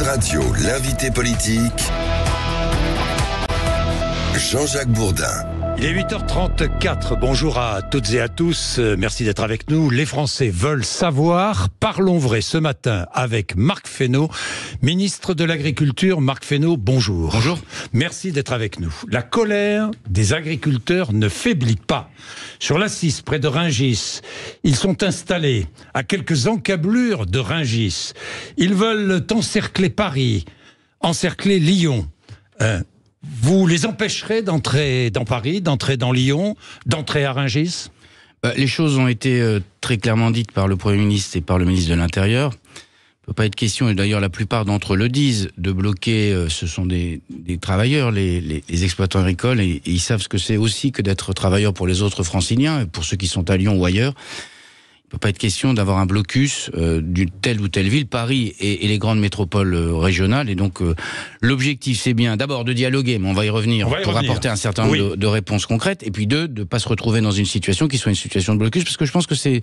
Radio, l'invité politique, Jean-Jacques Bourdin. Il est 8h34. Bonjour à toutes et à tous. Euh, merci d'être avec nous. Les Français veulent savoir. Parlons vrai ce matin avec Marc Fesneau, ministre de l'Agriculture. Marc Fesneau, bonjour. Bonjour. Merci d'être avec nous. La colère des agriculteurs ne faiblit pas. Sur l'Assis, près de Ringis, ils sont installés à quelques encablures de Ringis. Ils veulent encercler Paris, encercler Lyon. Euh, vous les empêcherez d'entrer dans Paris, d'entrer dans Lyon, d'entrer à Rungis euh, Les choses ont été euh, très clairement dites par le Premier ministre et par le ministre de l'Intérieur. Il ne peut pas être question, et d'ailleurs la plupart d'entre eux le disent, de bloquer, euh, ce sont des, travailleurs, les, exploitants agricoles, et, ils savent ce que c'est aussi que d'être travailleur pour les autres franciliens, pour ceux qui sont à Lyon ou ailleurs peut pas être question d'avoir un blocus euh, d'une telle ou telle ville, Paris et, les grandes métropoles euh, régionales. Et donc, euh, l'objectif, c'est bien d'abord de dialoguer, mais on va y revenir pour apporter un certain nombre de, de, réponses concrètes. Et puis deux, de ne pas se retrouver dans une situation qui soit une situation de blocus, parce que je pense que c'est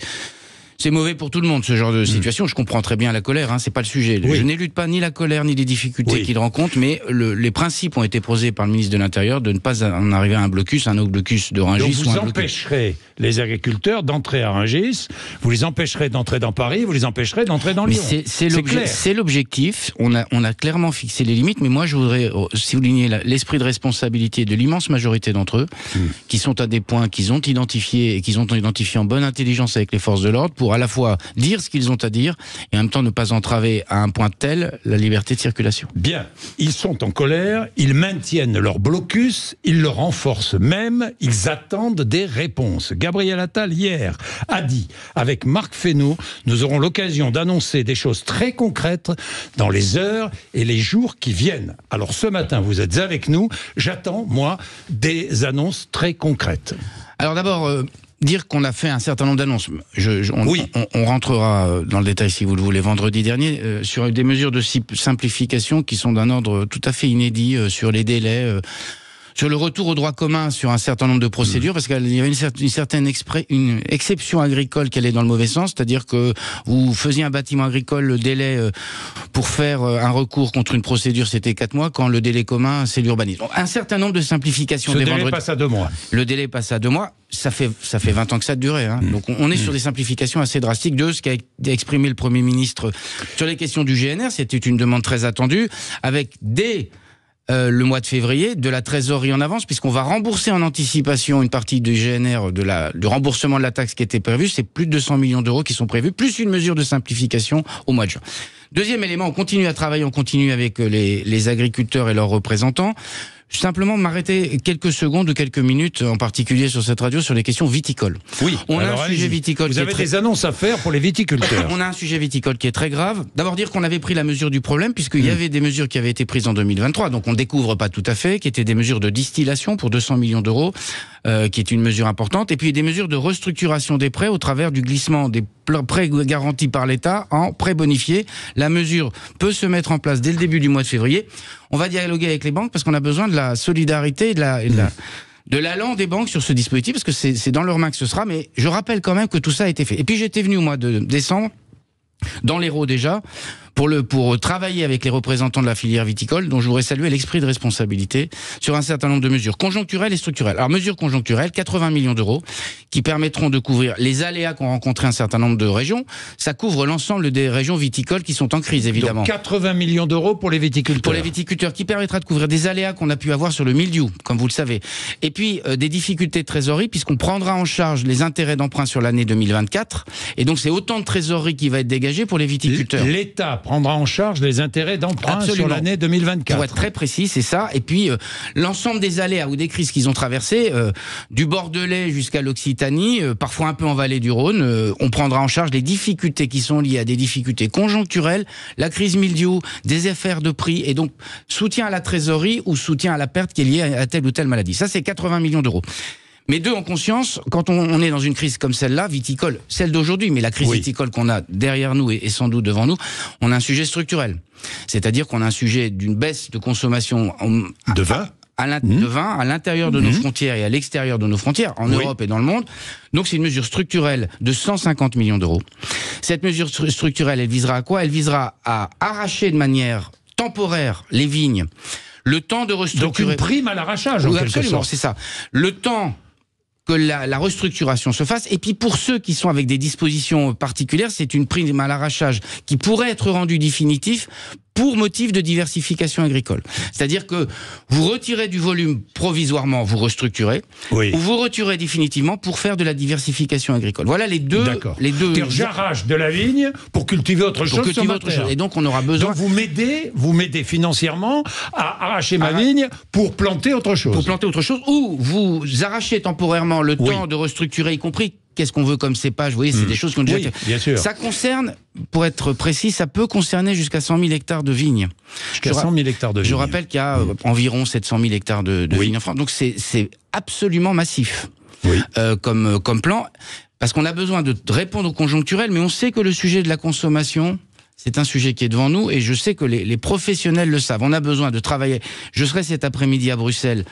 c'est mauvais pour tout le monde ce genre de hmm. situation. Je comprends très bien la colère, hein, c'est pas le sujet. Je Je n'élude pas ni la colère ni les difficultés qu'ils qu'il rencontre, mais les principes ont été posés par le ministre de l'Intérieur de ne pas en arriver à un blocus, un autre blocus de Rungis. Donc vous empêcherez les agriculteurs d'entrer à Rungis, vous les empêcherez d'entrer dans Paris, vous les empêcherez d'entrer dans Lyon. C'est l'objectif. On a, on a clairement fixé les limites, mais moi je voudrais euh, souligner l'esprit de responsabilité de l'immense majorité d'entre eux, hmm. qui sont à des points qu'ils ont identifiés et qu'ils ont identifié en bonne intelligence avec les forces de l'ordre pour à la fois dire ce qu'ils ont à dire et en même temps ne pas entraver à un point tel la liberté de circulation. Bien, ils sont en colère, ils maintiennent leur blocus, ils le renforcent même, ils attendent des réponses. Gabriel Attal, hier, a dit, avec Marc Fesneau, nous aurons l'occasion d'annoncer des choses très concrètes dans les heures et les jours qui viennent. Alors ce matin, vous êtes avec nous, j'attends, moi, des annonces très concrètes. Alors d'abord, euh, dire qu'on a fait un certain nombre d'annonces. Je, on, oui. on, rentrera euh, dans le détail si vous le voulez vendredi dernier euh, sur des mesures de simplification qui sont d'un ordre tout à fait inédit euh, sur les délais, sur le retour au droit commun sur un certain nombre de procédures, mmh. parce qu'il y avait une, certaine exprès, une exception agricole qui allait dans le mauvais sens, c'est-à-dire que vous faisiez un bâtiment agricole, le délai euh, pour faire euh, un recours contre une procédure, c'était 4 mois, quand le délai commun, c'est l'urbanisme. Un certain nombre de simplifications. Le délai passe à 2 mois. Le délai passe à 2 mois. Ça fait, ça fait 20 ans que ça durait. Hein. Mmh. Donc on est mmh. sur des simplifications assez drastiques de ce qu'a exprimé le Premier ministre sur les questions du GNR. C'était une demande très attendue, avec des euh, le mois de février de la trésorerie en avance, puisqu'on va rembourser en anticipation une partie du GNR de la, du remboursement de la taxe qui était prévue. C'est plus de 200 millions d'euros qui sont prévus, plus une mesure de simplification au mois de juin. Deuxième élément, on continue à travailler, on continue avec euh, les, les agriculteurs et leurs représentants simplement m'arrêter quelques secondes ou quelques minutes, en particulier sur cette radio, sur les questions viticoles. Oui. On a un sujet viticole. Vous avez des annonces à faire pour les viticulteurs. on a un sujet viticole qui est très grave. D'abord dire qu'on avait pris la mesure du problème, puisqu'il y hmm. avait des mesures qui avaient été prises en 2023, donc on découvre pas tout à fait, qui étaient des mesures de distillation pour 200 millions d'euros, euh, qui est une mesure importante, et puis des mesures de restructuration des prêts au travers du glissement des prêts garantis par l'État en prêts bonifiés. La mesure peut se mettre en place dès le début du mois de février on va dialoguer avec les banques parce qu'on a besoin de la solidarité de la, de la l'allant des banques sur ce dispositif, parce que c'est dans leur main que ce sera, mais je rappelle quand même que tout ça a été fait. Et puis j'étais venu au mois de décembre, dans l'Hérault déjà, pour, le, pour travailler avec les représentants de la filière viticole, dont je voudrais saluer l'esprit de responsabilité sur un certain nombre de mesures conjoncturelles et structurelles. Alors, mesures conjoncturelles, 80 millions d'euros, qui permettront de couvrir les aléas qu'ont rencontrés un certain nombre de régions. Ça couvre l'ensemble des régions viticoles qui sont en crise, évidemment. Donc 80 millions d'euros pour les viticulteurs. Pour les viticulteurs, qui permettra de couvrir des aléas qu'on a pu avoir sur le milieu, comme vous le savez. Et puis, euh, des difficultés de trésorerie, puisqu'on prendra en charge les intérêts d'emprunt sur l'année 2024. Et donc, c'est autant de trésorerie qui va être dégagée pour les viticulteurs. L'État prendra en charge les intérêts d'emprunt sur l'année 2024. Pour être très précis, c'est ça. Et puis, euh, l'ensemble des aléas ou des crises qu'ils ont traversées, euh, du Bordelais jusqu'à l'Occitanie, euh, parfois un peu en vallée du Rhône, on prendra en charge les difficultés qui sont liées à des difficultés conjoncturelles, la crise mildiou, des affaires de prix, et donc soutien à la trésorerie ou soutien à la perte qui est liée à telle ou telle maladie. Ça, c'est 80 millions d'euros. Mais deux, en conscience, quand on, est dans une crise comme celle-là, viticole, celle d'aujourd'hui, mais la crise viticole qu'on a derrière nous et, sans doute devant nous, on a un sujet structurel. C'est-à-dire qu'on a un sujet d'une baisse de consommation de vin à mmh. de vin à l'intérieur de nos mmh. frontières et à l'extérieur de nos frontières, en Europe et dans le monde. Donc c'est une mesure structurelle de 150 millions d'euros. Cette mesure structurelle, elle visera à quoi Elle visera à arracher de manière temporaire les vignes, le temps de restructurer. Donc une prime à l'arrachage, en oui, absolument, c'est ça. Le temps que la, restructuration se fasse. Et puis pour ceux qui sont avec des dispositions particulières, c'est une prime à l'arrachage qui pourrait être rendue définitive pour motif de diversification agricole. C'est-à-dire que vous retirez du volume provisoirement, vous restructurez, ou vous retirez définitivement pour faire de la diversification agricole. Voilà les deux. Les deux. J'arrache de la vigne pour cultiver autre pour chose. autre chose. Et donc on aura besoin. Donc vous m'aidez, vous m'aidez financièrement à arracher ma ah. vigne pour planter autre chose. Pour planter autre chose, ou vous arrachez temporairement le temps de restructurer, y compris qu'est-ce qu'on veut comme cépage. Vous voyez, c'est hmm. des choses qu'on déjà. bien sûr. Ça concerne, pour être précis, ça peut concerner jusqu'à 100 000 hectares de vignes. Jusqu'à 100 000 hectares de vignes. Je rappelle qu'il y a hmm. euh, environ 700 000 hectares de, vignes en France. Donc c'est absolument massif euh, comme, euh, comme plan, parce qu'on a besoin de répondre au conjoncturel, mais on sait que le sujet de la consommation, c'est un sujet qui est devant nous et je sais que les, les, professionnels le savent. On a besoin de travailler. Je serai cet après-midi à Bruxelles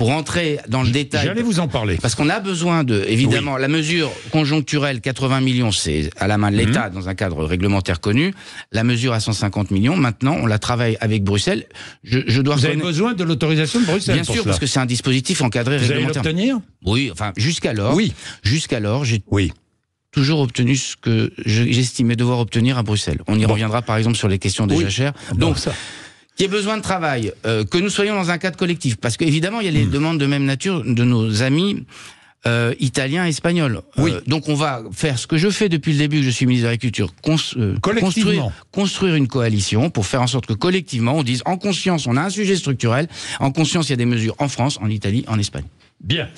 pour entrer dans le détail. J'allais vous en parler. Parce qu'on a besoin de, évidemment, la mesure conjoncturelle 80 millions, c'est à la main de l'État mhm. dans un cadre réglementaire connu. La mesure à 150 millions, maintenant, on la travaille avec Bruxelles. Je, dois. Vous avez besoin de l'autorisation de Bruxelles. Bien sûr, parce que c'est un dispositif encadré réglementaire. Vous allez l'obtenir. Oui, enfin, jusqu'alors. Oui. Jusqu'alors, j'ai. Oui toujours obtenu ce que j'estimais devoir obtenir à Bruxelles. On y reviendra par exemple sur les questions des oui. Donc, ça. Il y a besoin de travail, euh, que nous soyons dans un cadre collectif, parce qu'évidemment, il y a les hmm. demandes de même nature de nos amis euh, italiens et espagnols. Euh, oui. donc on va faire ce que je fais depuis le début que je suis ministre de l'Agriculture, construire, une coalition pour faire en sorte que collectivement on dise en conscience on a un sujet structurel, en conscience il y a des mesures en France, en Italie, en Espagne. Bien.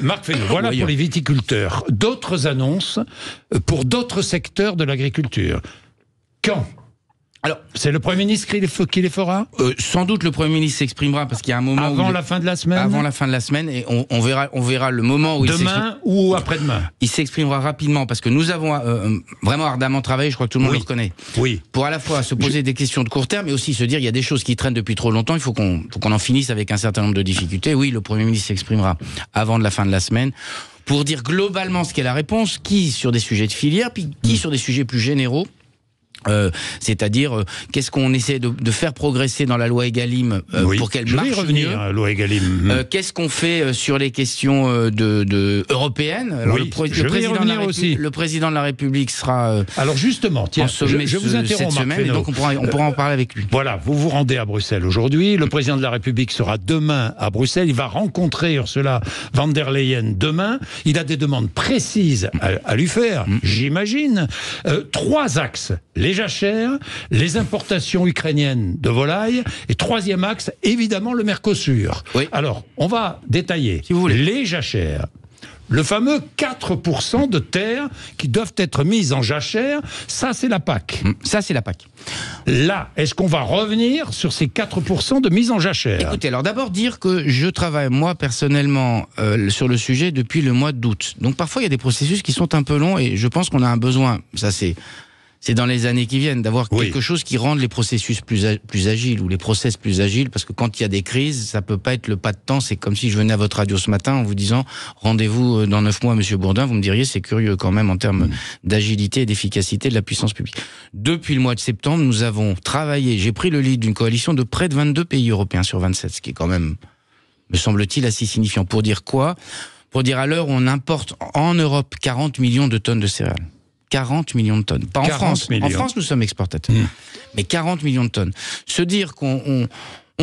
Marc voilà pour les viticulteurs. D'autres annonces pour d'autres secteurs de l'agriculture. Quand alors, c'est le Premier ministre qui les, fera euh, Sans doute le Premier ministre s'exprimera parce qu'il y a un moment avant la fin de la semaine. Avant la fin de la semaine et on, verra, on verra le moment où demain ou après-demain. Il s'exprimera rapidement parce que nous avons euh, euh, vraiment ardemment travaillé. Je crois que tout le monde le reconnaît. Oui. Pour à la fois se poser des questions de court terme, mais aussi se dire il y a des choses qui traînent depuis trop longtemps. Il faut qu'on qu'on en finisse avec un certain nombre de difficultés. Oui, le Premier ministre s'exprimera avant de la fin de la semaine pour dire globalement ce qu'est la réponse, qui sur des sujets de filière, puis qui hmm. sur des sujets plus généraux. Euh, c'est-à-dire euh, qu'est-ce qu'on essaie de, faire progresser dans la loi Egalim euh, pour qu'elle marche vais y revenir loi hmm. qu'est-ce qu'on fait sur les questions de, européennes Alors, vais le, revenir président aussi. le, président de la République sera Alors justement, tiens, en sommet je, vous interromps, cette semaine, donc on pourra, en parler avec lui. Voilà, vous vous rendez à Bruxelles aujourd'hui, le président de la République sera demain à Bruxelles, il va rencontrer Ursula van der Leyen demain, il a des demandes précises à, lui faire, mm. j'imagine. trois axes, les les jachères, les importations ukrainiennes de volailles, et troisième axe, évidemment le Mercosur. Oui. Alors, on va détailler si vous les jachères le fameux 4% de terres qui doivent être mises en jachère, ça c'est la PAC. Mm, ça c'est la PAC. Là, est-ce qu'on va revenir sur ces 4% de mise en jachère Écoutez, alors d'abord dire que je travaille moi personnellement euh, sur le sujet depuis le mois d'août. Donc parfois il y a des processus qui sont un peu longs et je pense qu'on a un besoin, ça c'est c'est dans les années qui viennent, d'avoir quelque chose qui rende les processus plus, plus agiles ou les process plus agiles, parce que quand il y a des crises, ça peut pas être le pas de temps. C'est comme si je venais à votre radio ce matin en vous disant rendez-vous euh, dans neuf mois, Monsieur Bourdin. Vous me diriez c'est curieux quand même en termes mm. d'agilité et d'efficacité de la puissance publique. Depuis le mois de septembre, nous avons travaillé. J'ai pris le lead d'une coalition de près de 22 pays européens sur 27, ce qui est quand même, me semble-t-il, assez signifiant. Pour dire quoi Pour dire à l'heure, on importe en Europe 40 millions de tonnes de céréales. 40 millions de tonnes. Pas en France. mais En France, nous sommes exportateurs. Hmm. Mais 40 millions de tonnes. Se dire qu'on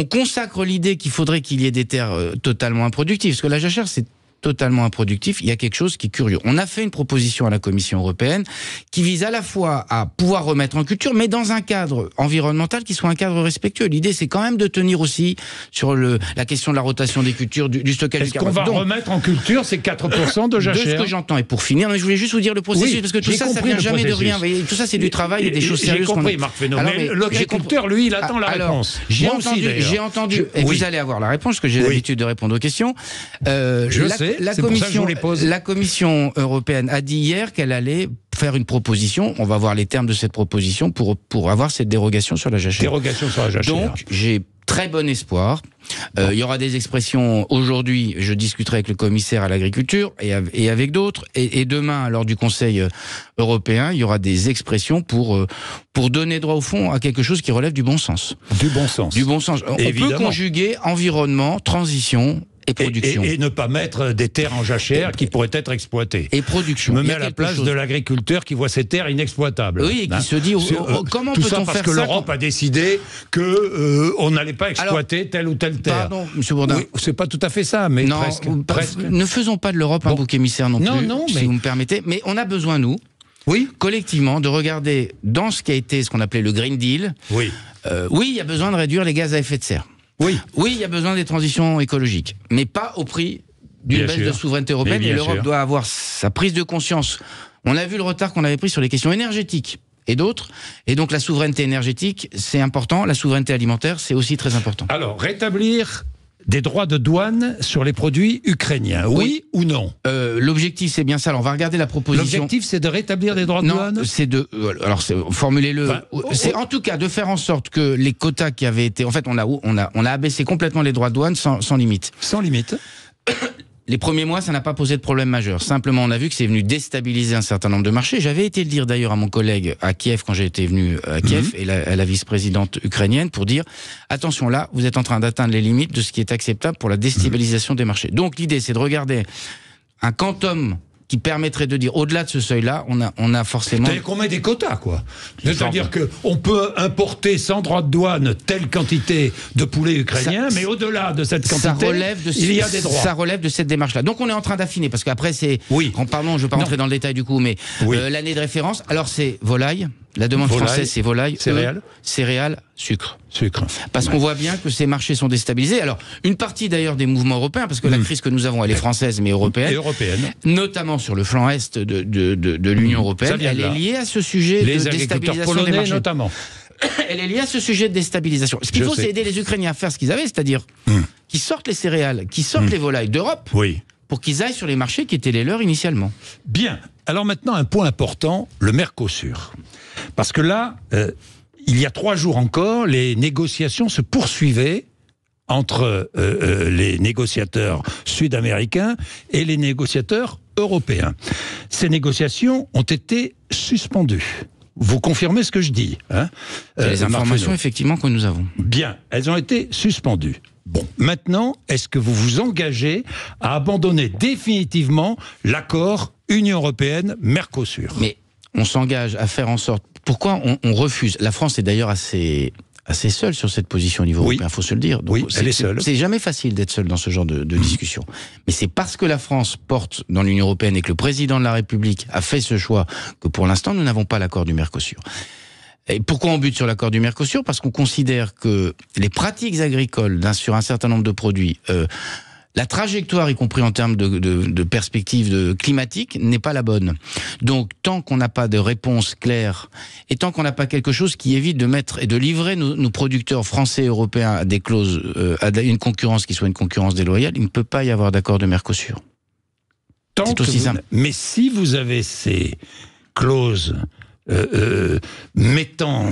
consacre l'idée qu'il faudrait qu'il y ait des terres euh, totalement improductives, parce que la jachère, c'est totalement improductif. Il y a quelque chose qui est curieux. On a fait une proposition à la Commission européenne qui vise à la fois à pouvoir remettre en culture, mais dans un cadre environnemental qui soit un cadre respectueux. L'idée, c'est quand même de tenir aussi sur le, la question de la rotation des cultures, du, stockage Est-ce qu'on va remettre en culture ces 4% de jachère De ce que j'entends. Et pour finir, je voulais juste vous dire le processus, parce que tout ça, ça vient jamais de rien. tout ça, c'est du travail et des choses sérieuses. J'ai compris, Marc Phénomène. alors, lui, il attend la ah, réponse. J'ai entendu, entendu et vous allez avoir la réponse, parce que j'ai l'habitude de répondre aux questions. Euh, je sais. La commission, la commission européenne a dit hier qu'elle allait faire une proposition. On va voir les termes de cette proposition pour, pour avoir cette dérogation sur la jachère. Dérogation sur la jachère. Donc, j'ai très bon espoir. Euh, il y aura des expressions aujourd'hui, je discuterai avec le commissaire à l'agriculture et, avec d'autres. Et, demain, lors du Conseil euh, européen, il y aura des expressions pour, euh, pour donner droit au fond à quelque chose qui relève du bon sens. Du bon sens. Du bon sens. On peut conjuguer environnement, transition, et Et, ne pas mettre des terres en jachère qui pourraient être exploitées. Et production. Je me mets à la place de l'agriculteur qui voit ces terres inexploitables. Oui, et qui hein se dit oh, oh, euh, comment peut-on faire ça parce que l'Europe a décidé que euh, on n'allait pas exploiter telle ou telle terre. Pardon, Monsieur Bourdin. c'est pas tout à fait ça, mais presque, Ne faisons pas de l'Europe un bouc émissaire non, plus, si vous me permettez. Mais on a besoin nous. Oui. collectivement, de regarder dans ce qui a été ce qu'on appelait le Green Deal. Oui. Euh, oui, il y a besoin de réduire les gaz à effet de serre. Oui. il y a besoin des transitions écologiques, mais pas au prix d'une baisse de souveraineté européenne. Et l'Europe doit avoir sa prise de conscience. On a vu le retard qu'on avait pris sur les questions énergétiques et d'autres. Et donc la souveraineté énergétique, c'est important. La souveraineté alimentaire, c'est aussi très important. Alors, rétablir des droits de douane sur les produits ukrainiens. Oui, ou non euh, L'objectif, c'est bien ça. on va regarder la proposition. L'objectif, c'est de rétablir des droits de non, douane C'est de. Euh, alors, formulez-le. Euh, oh, c'est oh. en tout cas de faire en sorte que les quotas qui avaient été. En fait, on a, on a, on a abaissé complètement les droits de douane sans, sans limite. Sans limite les premiers mois, ça n'a pas posé de problème majeur. Simplement, on a vu que c'est venu déstabiliser un certain nombre de marchés. J'avais été le dire d'ailleurs à mon collègue à Kiev quand j'étais venu euh, à mhm. Kiev et à la vice-présidente ukrainienne pour dire attention là, vous êtes en train d'atteindre les limites de ce qui est acceptable pour la déstabilisation des marchés. Donc l'idée, c'est de regarder un quantum qui permettrait de dire au-delà de ce seuil-là, on a, on a forcément. C'est-à-dire qu'on met des quotas, quoi. C'est-à-dire qu'on peut importer sans droit de douane telle quantité de poulet ukrainien, mais au-delà de cette quantité, ça il y a des droits. Ça relève de cette démarche-là. Donc on est en train d'affiner, parce qu'après, c'est. Oui. En parlant, je ne vais pas rentrer dans le détail du coup, mais euh, l'année de référence, alors c'est volaille. La demande française, c'est volaille, céréales, euh, céréales, sucre. Sucre. Parce qu'on voit bien que ces marchés sont déstabilisés. Alors, une partie d'ailleurs des mouvements européens, parce que la hmm. crise que nous avons, elle est française, mais européenne. européenne. Notamment sur le flanc est de, de, de, l'Union hmm. européenne. Elle est liée à ce sujet de déstabilisation des marchés. notamment. Elle est liée à ce sujet de déstabilisation. Ce qu'il faut, c'est aider les Ukrainiens à faire ce qu'ils avaient, c'est-à-dire hmm. qu'ils sortent les céréales, qu'ils sortent les volailles d'Europe. Oui pour qu'ils aillent sur les marchés qui étaient les leurs initialement. Bien. Alors maintenant, un point important, le Mercosur. Parce que là, euh, il y a trois jours encore, les négociations se poursuivaient entre euh, euh, les négociateurs sud-américains et les négociateurs européens. Ces négociations ont été suspendues. Vous confirmez ce que je dis. Hein les informations, effectivement, que nous avons. Bien, elles ont été suspendues. Bon, maintenant, est-ce que vous vous engagez à abandonner définitivement l'accord Union européenne-Mercosur Mais on s'engage à faire en sorte. Pourquoi on, refuse La France est d'ailleurs assez assez seule sur cette position au niveau européen, il faut se le dire. oui, elle est seule. C'est jamais facile d'être seul dans ce genre de mmh. discussion. Mais c'est parce que la France porte dans l'Union européenne et que le président de la République a fait ce choix que pour l'instant nous n'avons pas l'accord du Mercosur. Et pourquoi on bute sur l'accord du Mercosur Parce qu'on considère que les pratiques agricoles sur un certain nombre de produits, euh, la trajectoire, y compris en termes de, de, de perspective de climatique, n'est pas la bonne. Donc, tant qu'on n'a pas de réponse claire et tant qu'on n'a pas quelque chose qui évite de mettre et de livrer nos, producteurs français et européens à des clauses, euh, à une concurrence qui soit une concurrence déloyale, il ne peut pas y avoir d'accord de Mercosur. Tant aussi simple. Mais si vous avez ces clauses euh, euh, mettant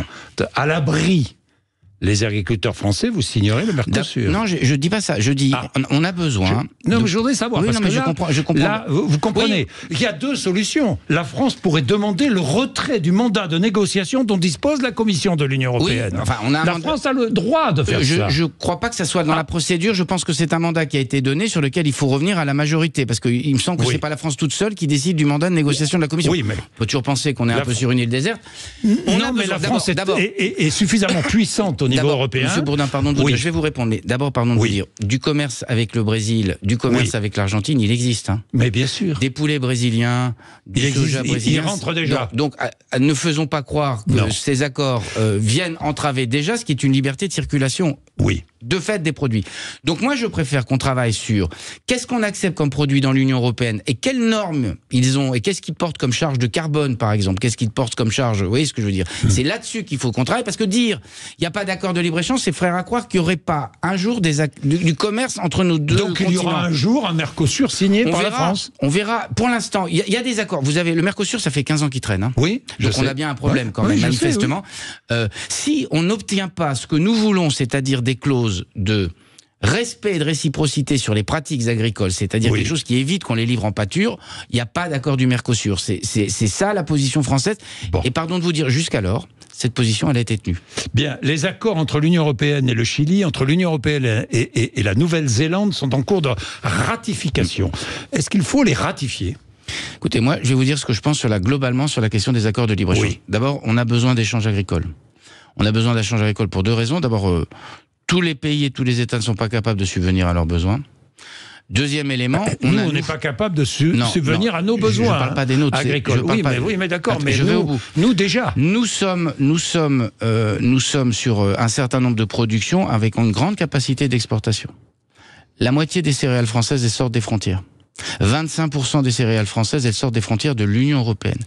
à l'abri les agriculteurs français, vous signerez le Mercosur. Non, je, ne dis pas ça. Je dis, ah. on a besoin. non, mais je voudrais savoir. Oui, non, mais je, comprends, je comprends. Là, vous, comprenez. Il y a deux solutions. La France pourrait demander le retrait du mandat de négociation dont dispose la Commission de l'Union européenne. enfin, on a la mandat... France a le droit de faire ça. Je ne crois pas que ça soit dans la ah. procédure. Je pense que c'est un mandat qui a été donné sur lequel il faut revenir à la majorité, parce qu'il me semble que ce n'est pas la France toute seule qui décide du mandat de négociation de la Commission. Oui, mais on toujours penser qu'on est un peu sur une île déserte. non, mais la France est, est suffisamment puissante au européen. Monsieur Bourdin, pardon vous dire, je vais vous répondre, d'abord, pardon de vous dire, du commerce avec le Brésil, du commerce avec l'Argentine, il existe. Hein. Mais bien sûr. Des poulets brésiliens, du soja déjà. Donc, ne faisons pas croire que ces accords euh, viennent entraver déjà ce qui est une liberté de circulation. Oui de fait des produits. Donc moi, je préfère qu'on travaille sur qu'est-ce qu'on accepte comme produit dans l'Union européenne et quelles normes ils ont et qu'est-ce qu'ils portent comme charge de carbone, par exemple, qu'est-ce qu'ils portent comme charge. Vous voyez ce que je veux dire mmh. C'est là-dessus qu'il faut qu'on travaille parce que dire il n'y a pas d'accord de libre-échange, c'est frère à croire qu'il n'y aurait pas un jour des du, commerce entre nos deux Donc il y aura un jour un Mercosur signé par la France On verra. Pour l'instant, il y, a des accords. Vous avez le Mercosur, ça fait 15 ans qu'il traîne. Hein. oui. Donc on a bien un problème quand même, manifestement. Euh, si on n'obtient pas ce que nous voulons, c'est-à-dire des clauses de respect et de réciprocité sur les pratiques agricoles, c'est-à-dire des choses qui évitent qu'on les livre en pâture, il n'y a pas d'accord du Mercosur. C'est ça la position française. Et pardon de vous dire, jusqu'alors, cette position, elle a été tenue. Bien, les accords entre l'Union européenne et le Chili, entre l'Union européenne et, la Nouvelle-Zélande sont en cours de ratification. Est-ce qu'il faut les ratifier Écoutez, moi, je vais vous dire ce que je pense globalement sur la question des accords de libre-échange. D'abord, on a besoin d'échanges agricoles. On a besoin d'échanges agricoles pour deux raisons. D'abord, euh, tous les pays et tous les États ne sont pas capables de subvenir à leurs besoins. Deuxième élément, bah, on nous, on n'est pas capable de subvenir à nos besoins. parle pas des nôtres. Agricoles. Oui, mais, oui, mais d'accord, mais nous, nous déjà. Nous sommes, nous sommes, euh, nous sommes sur euh, un certain nombre de productions avec une grande capacité d'exportation. La moitié des céréales françaises elles sortent des frontières. 25% des céréales françaises elles sortent des frontières de l'Union européenne.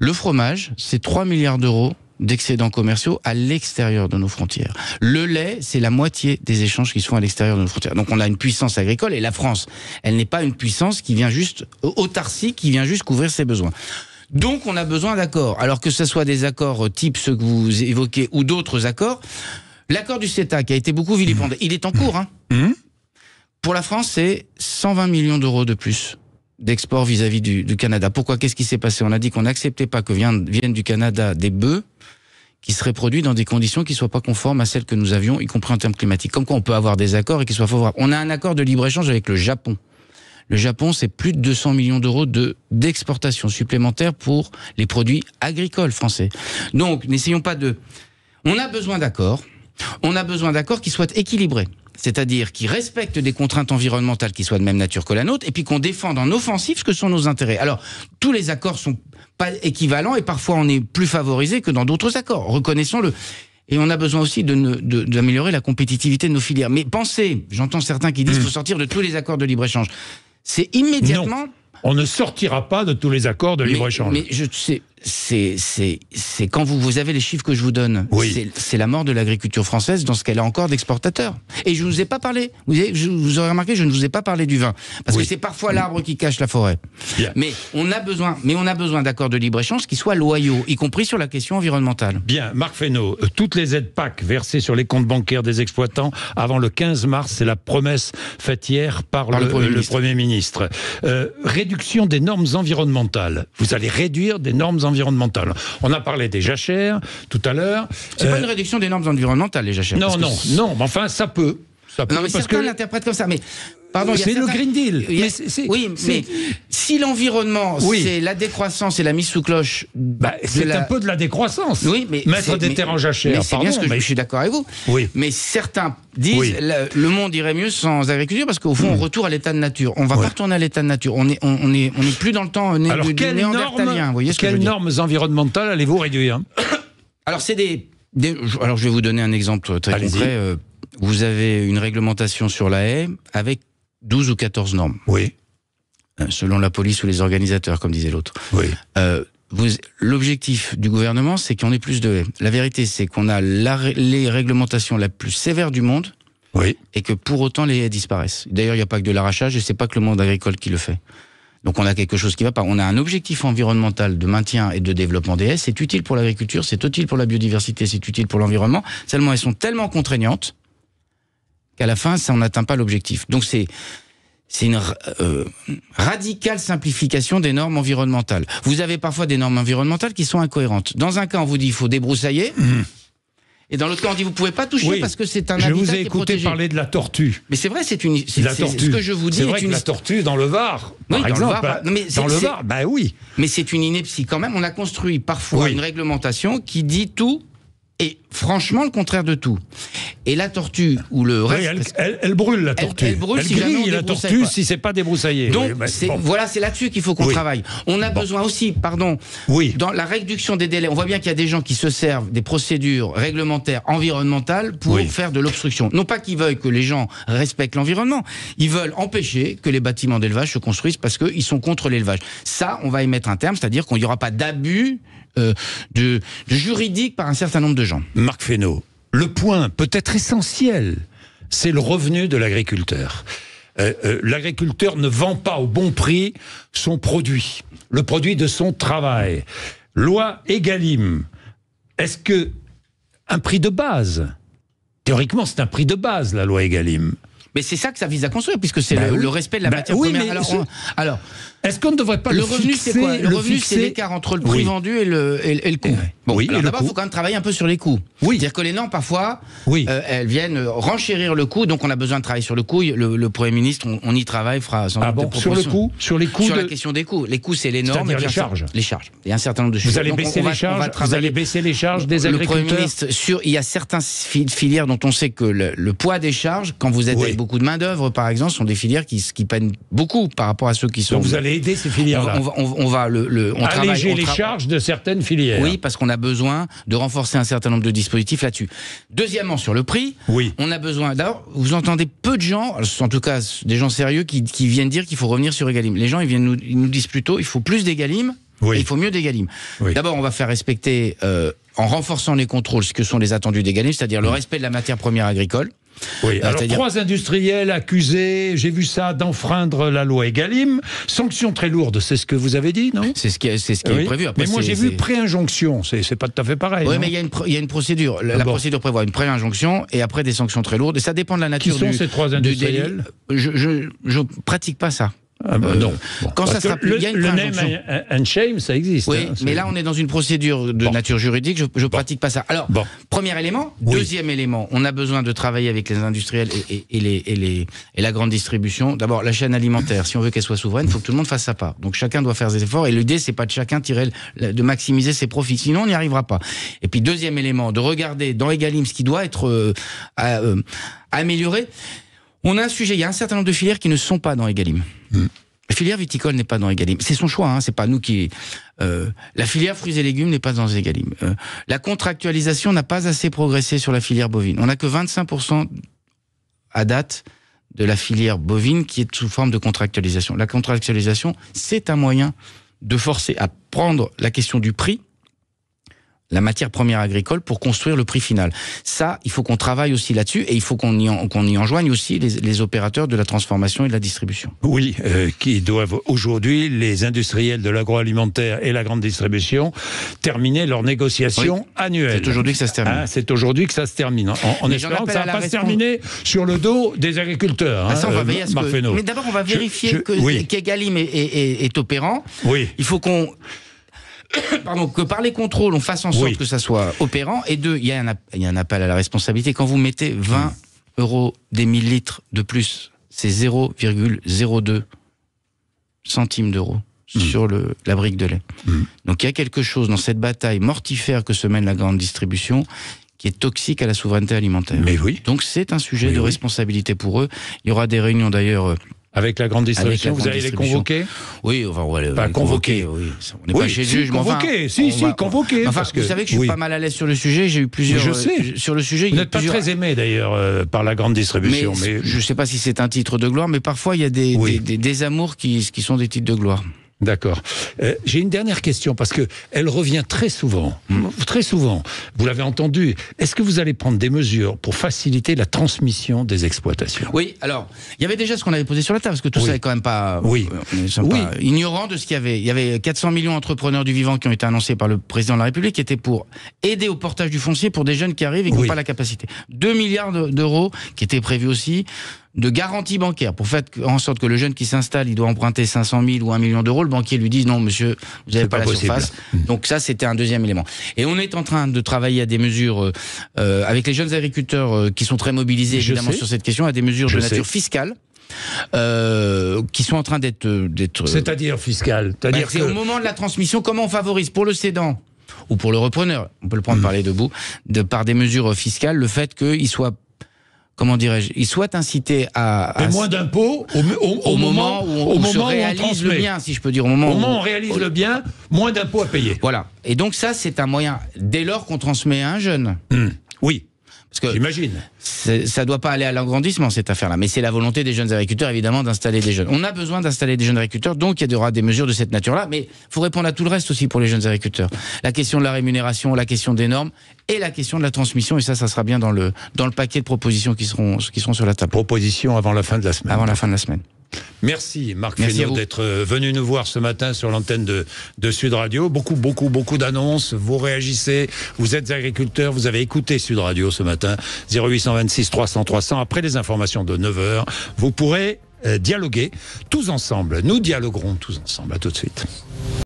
Le fromage, c'est 3 milliards d'euros d'excédents commerciaux à l'extérieur de nos frontières. Le lait, c'est la moitié des échanges qui sont à l'extérieur de nos frontières. Donc on a une puissance agricole et la France, elle n'est pas une puissance qui vient juste autarcie, qui vient juste couvrir ses besoins. Donc on a besoin d'accords. Alors que ce soit des accords type ceux que vous évoquez ou d'autres accords, l'accord du CETA qui a été beaucoup vilipendé, il est en cours. Hein. Mmh. Mmh. Pour la France, c'est 120 millions d'euros de plus d'export vis-à-vis du, Canada. Pourquoi Qu'est-ce qui s'est passé On a dit qu'on n'acceptait pas que viennent, viennent du Canada des bœufs qui seraient produits dans des conditions qui ne soient pas conformes à celles que nous avions, y compris en termes climatiques. Comme quoi, on peut avoir des accords et qu'ils soient favorables. On a un accord de libre-échange avec le Japon. Le Japon, c'est plus de 200 millions d'euros de d'exportations supplémentaires pour les produits agricoles français. Donc, n'essayons pas de... On a besoin d'accords. On a besoin d'accords qui soient équilibrés c'est-à-dire qui respectent des contraintes environnementales qui soient de même nature que la nôtre, et puis qu'on défende en offensif ce que sont nos intérêts. Alors, tous les accords sont pas équivalents, et parfois on est plus favorisé que dans d'autres accords, reconnaissons-le. Et on a besoin aussi d'améliorer de, la compétitivité de nos filières. Mais pensez, j'entends certains qui disent qu'il faut hmm. sortir de tous les accords de libre-échange. C'est immédiatement... On ne sortira pas de tous les accords de libre-échange. Mais je sais, c'est quand vous, vous avez les chiffres que je vous donne. Oui. C'est la mort de l'agriculture française dans ce qu'elle a encore d'exportateurs. Et je ne vous ai pas parlé. Vous, vous, aurez remarqué, je ne vous ai pas parlé du vin. Parce que c'est parfois l'arbre qui cache la forêt. Mais on a besoin, mais on a besoin d'accords de libre-échange qui soient loyaux, y compris sur la question environnementale. Bien. Marc Fesneau, euh, toutes les aides PAC versées sur les comptes bancaires des exploitants avant le 15 mars, c'est la promesse faite hier par, le, Premier ministre. Euh, réduction des normes environnementales. Vous allez réduire des normes environnementales environnementales. On a parlé des jachères tout à l'heure. C'est pas euh, une réduction des normes environnementales, les jachères. Non, non, non, mais enfin, ça peut. non, mais certains que... l'interprètent comme ça. Mais c'est le Green Deal. oui, mais si l'environnement, c'est la décroissance et la mise sous cloche. Bah, c'est un peu de la décroissance. Oui, mais mettre des terres en jachère. c'est je, suis d'accord avec vous. Oui. Mais certains disent que le, monde irait mieux sans agriculture parce qu'au fond, on hmm. retourne à l'état de nature. On va pas retourner à l'état de nature. On est, on, est, on est plus dans le temps. On quelles normes, normes environnementales allez-vous réduire Alors, c'est des, des, Alors, je vais vous donner un exemple très concret. Euh, vous avez une réglementation sur la haie avec 12 ou 14 normes. Oui. Hein, selon la police ou les organisateurs, comme disait l'autre. Oui. Euh, L'objectif du gouvernement, c'est qu'on ait plus de haies. La vérité, c'est qu'on a les réglementations la plus sévères du monde. Oui. Et que pour autant, les haies disparaissent. D'ailleurs, il n'y a pas que de l'arrachage et c'est pas que le monde agricole qui le fait. Donc on a quelque chose qui va pas. On a un objectif environnemental de maintien et de développement des haies. C'est utile pour l'agriculture, c'est utile pour la biodiversité, c'est utile pour l'environnement. Seulement, elles sont tellement contraignantes qu'à la fin, ça, on n'atteint pas l'objectif. Donc c'est c'est une euh, radicale simplification des normes environnementales. Vous avez parfois des normes environnementales qui sont incohérentes. Dans un cas, on vous dit il faut débroussailler. Mhm. Et dans l'autre cas, on dit vous pouvez pas toucher parce que c'est un habitat Je vous ai écouté parler de la tortue. Mais c'est vrai, c'est une. La tortue. Ce que je vous dis. C'est vrai que la tortue dans le Var, oui, Dans le Var, bah, dans le Var bah oui. Mais c'est une ineptie quand même. On a construit parfois une réglementation qui dit tout et franchement, le contraire de tout. Et la tortue ou le reste, elle, brûle la tortue. Elle, brûle si la tortue si c'est pas débroussaillé. Donc voilà, c'est là-dessus qu'il faut qu'on travaille. On a besoin aussi, pardon, oui. dans la réduction des délais. On voit bien qu'il y a des gens qui se servent des procédures réglementaires environnementales pour faire de l'obstruction. Non pas qu'ils veuillent que les gens respectent l'environnement, ils veulent empêcher que les bâtiments d'élevage se construisent parce qu'ils sont contre l'élevage. Ça, on va y mettre un terme, c'est-à-dire qu'il n'y aura pas d'abus euh, de, juridique par un certain nombre de gens. Marc Fesneau, le point peut-être essentiel, c'est le revenu de l'agriculteur. Euh, euh, l'agriculteur ne vend pas au bon prix son produit, le produit de son travail. Loi Egalim, est-ce que un prix de base Théoriquement, c'est un prix de base, la loi Egalim. Mais c'est ça que ça vise à construire, puisque c'est bah le, respect de la bah matière première. Alors, alors, est-ce qu'on ne devrait pas le, revenu C'est quoi Le, revenu, c'est l'écart entre le prix vendu et le, et, le coût. Eh oui, d'abord, il faut quand même travailler un peu sur les coûts. Oui. C'est-à-dire que les normes, parfois, oui. Euh, elles viennent renchérir le coût, donc on a besoin de travailler sur le coût. Le, le Premier ministre, on, y travaille, fera sans ah sur le coût Sur les coûts Sur la question des coûts. Les coûts, c'est les normes. les charges. Les charges. Il y a un certain nombre de choses. Vous allez, baisser, les charges, vous allez baisser les charges des agriculteurs Le Premier ministre, sur, il y a certaines filières dont on sait que le, poids des charges, quand vous êtes avec beaucoup de main-d'œuvre, par exemple, sont des filières qui, qui peinent beaucoup par rapport à ceux qui sont aider ces filières On, va le, le les charges de certaines filières. Oui, parce qu'on a besoin de renforcer un certain nombre de dispositifs là-dessus. Deuxièmement, sur le prix, oui. on a besoin. D'abord, vous entendez peu de gens, en tout cas des gens sérieux, qui, viennent dire qu'il faut revenir sur Egalim. Les gens, ils viennent nous, ils disent plutôt, il faut plus d'Egalim. il faut mieux d'Egalim. D'abord, on va faire respecter, euh, en renforçant les contrôles, ce que sont les attendus d'Egalim, c'est-à-dire le mmh. respect de la matière première agricole. Oui, euh, alors trois industriels accusés, j'ai vu ça, d'enfreindre la loi Egalim. Sanction très lourde, c'est ce que vous avez dit, non C'est ce qui, est, ce qui est prévu. Après, mais moi, j'ai vu pré-injonction, c'est pas tout à fait pareil. Oui, mais il y, a une procédure. La, ah procédure prévoit une pré-injonction et après des sanctions très lourdes. Et ça dépend de la nature qui sont ces trois industriels je, je, je pratique pas ça. Ah bah, euh, non. Quand ça sera plus, le, le name and shame, ça existe. Oui, hein, mais là on est dans une procédure de nature juridique. Je, ne pratique pas ça. Alors, premier élément, deuxième élément, on a besoin de travailler avec les industriels et, les, et la grande distribution. D'abord, la chaîne alimentaire. Si on veut qu'elle soit souveraine, il faut que tout le monde fasse sa part. Donc chacun doit faire ses efforts. Et l'idée, c'est pas de chacun tirer, de maximiser ses profits. Sinon, on n'y arrivera pas. Et puis deuxième élément, de regarder dans Egalim ce qui doit être euh, euh, amélioré. On a un sujet, il y a un certain nombre de filières qui ne sont pas dans Egalim. Hmm. La filière viticole n'est pas dans Egalim. C'est son choix, hein, c'est pas nous qui. Euh, la filière fruits et légumes n'est pas dans Egalim. Euh, la contractualisation n'a pas assez progressé sur la filière bovine. On n'a que 25% à date de la filière bovine qui est sous forme de contractualisation. La contractualisation, c'est un moyen de forcer à prendre la question du prix la matière première agricole pour construire le prix final. Ça, il faut qu'on travaille aussi là-dessus et il faut qu'on y, en, enjoigne aussi les, opérateurs de la transformation et de la distribution. Oui, euh, qui doivent aujourd'hui, les industriels de l'agroalimentaire et la grande distribution, terminer leurs négociations annuelles. C'est aujourd'hui que ça se termine. Ah, c'est aujourd'hui que ça se termine. En, espérant que ça ne va pas se terminer sur le dos des agriculteurs. Ah, hein, euh, Mais d'abord, on va vérifier que oui. est, est, opérant. Oui. Il faut qu'on pardon, que par les contrôles, on fasse en sorte que ça soit opérant. Et deux, il y, a un, y, a appel à la responsabilité. Quand vous mettez 20 hmm. euros des litres de plus, c'est 0,02 centimes d'euros hmm. sur le, la brique de lait. Hmm. Donc il y a quelque chose dans cette bataille mortifère que se mène la grande distribution qui est toxique à la souveraineté alimentaire. Mais oui. Donc c'est un sujet de responsabilité pour eux. Il y aura des réunions d'ailleurs euh, avec la grande distribution, vous allez les convoquer Oui, enfin, on va les, pas les convoquer. Oui, on n'est oui, pas chez le juge. Convoquer, enfin, si, si, va, Parce que vous savez que je suis pas mal à l'aise sur le sujet. J'ai eu plusieurs. Je sais. Euh, sur le sujet, vous n'êtes pas très aimé d'ailleurs euh, par la grande distribution. Mais, je sais pas si c'est un titre de gloire, mais parfois il y a des, des, des, des, amours qui, qui sont des titres de gloire. D'accord. Euh, j'ai une dernière question parce que elle revient très souvent, hmm. très souvent. Vous l'avez entendu. Est-ce que vous allez prendre des mesures pour faciliter la transmission des exploitations Oui. Alors, il y avait déjà ce qu'on avait posé sur la table parce que tout ça est quand même pas. Oui. Euh, ignorant de ce qu'il y avait. Il y avait 400 millions d'entrepreneurs du vivant qui ont été annoncés par le président de la République, qui étaient pour aider au portage du foncier pour des jeunes qui arrivent et qui n'ont pas la capacité. 2 milliards d'euros qui étaient prévus aussi de garantie bancaire pour faire en sorte que le jeune qui s'installe, il doit emprunter 500 000 ou 1 million d'euros, le banquier lui dise non, monsieur, vous n'avez pas, la surface. Mmh. Donc ça, c'était un deuxième élément. Et on est en train de travailler à des mesures euh, euh, avec les jeunes agriculteurs euh, qui sont très mobilisés évidemment sur cette question, à des mesures de nature fiscale. qui sont en train d'être. C'est-à-dire fiscale. C'est-à-dire bah, au moment de la transmission, comment on favorise pour le cédant ou pour le repreneur, on peut le prendre par mmh. les deux bouts, de, par des mesures fiscales, le fait qu'il soit comment dirais-je, il soit incité à. moins d'impôts au, moment, où on, réalise le bien, si je peux dire. Au moment, où on réalise le bien, moins d'impôts à payer. Voilà. Et donc, ça, c'est un moyen, dès lors qu'on transmet à un jeune. Hmm. Oui. Parce que Ça ne doit pas aller à l'agrandissement, cette affaire-là. Mais c'est la volonté des jeunes agriculteurs, évidemment, d'installer des jeunes. On a besoin d'installer des jeunes agriculteurs, donc il y aura des mesures de cette nature-là. Mais il faut répondre à tout le reste aussi pour les jeunes agriculteurs. La question de la rémunération, la question des normes et la question de la transmission. Et ça, ça sera bien dans le, dans le paquet de propositions qui seront, qui seront sur la table. Propositions avant la fin de la semaine. Avant la fin de la semaine. Merci Marc Fesneau d'être euh, venu nous voir ce matin sur l'antenne de, Sud Radio. Beaucoup, beaucoup, beaucoup d'annonces. Vous réagissez. Vous êtes agriculteur. Vous avez écouté Sud Radio ce matin. 0826 300 300. Après les informations de 9h, vous pourrez euh, dialoguer tous ensemble. Nous dialoguerons tous ensemble. À tout de suite.